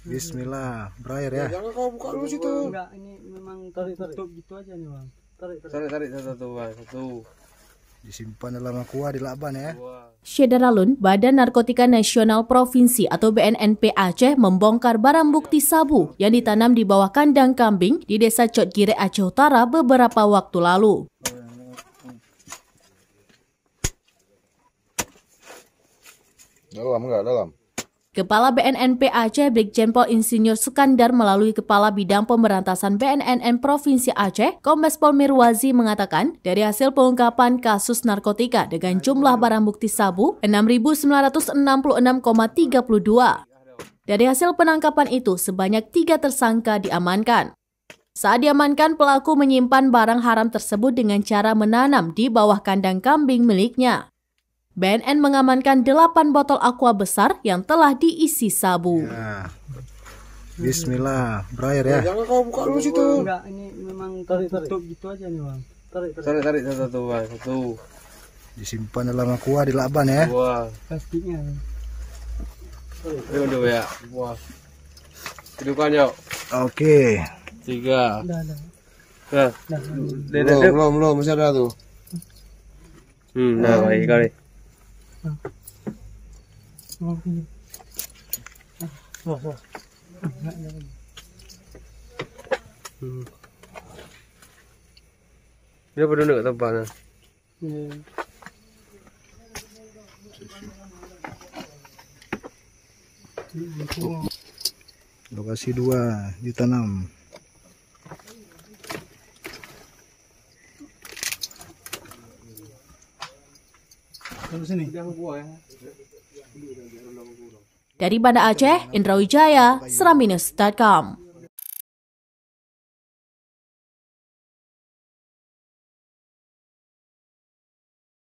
Bismillah, berair ya. ya. Jangan kau buka dulu situ. Enggak, ini memang tarik, tarik. tutup gitu aja nih bang. Tarik, tarik, tarik, tarik satu, satu, satu. Disimpan dalam kuah di Laban ya. Syedaralun, Badan Narkotika Nasional Provinsi atau BNNP Aceh membongkar barang bukti sabu yang ditanam di bawah kandang kambing di desa Cotgire Aceh Utara beberapa waktu lalu. Dalam enggak dalam? Kepala BNNP Aceh Brigjen Pol Insinyur Sukandar melalui Kepala Bidang Pemberantasan BNNN Provinsi Aceh, Kombes Pol Mirwazi mengatakan, dari hasil pengungkapan kasus narkotika dengan jumlah barang bukti sabu 6.966,32. Dari hasil penangkapan itu, sebanyak tiga tersangka diamankan. Saat diamankan, pelaku menyimpan barang haram tersebut dengan cara menanam di bawah kandang kambing miliknya. BNN mengamankan 8 botol aqua besar yang telah diisi sabu. Ya. Bismillah, berair ya. ya. Jangan kau buka dulu situ. Enggak, ini memang tarik, tarik. tutup gitu aja nih, Bang. Tarik, tarik. Tarik, tarik satu, satu, satu. Disimpan dalam aqua di laban ya. Wah. Plastiknya. Ayo aduh ya. Wah. Kedukan yuk. Oke. Tiga. Dah, dah. Nah. Belum, belum, belum, masih ada tuh. Hmm, nah, baik kali. Hmm. Dia pada nak tempat kan? Lokasi dua ditanam. Dari Banda Aceh, Indra Wijaya, seraminus.com.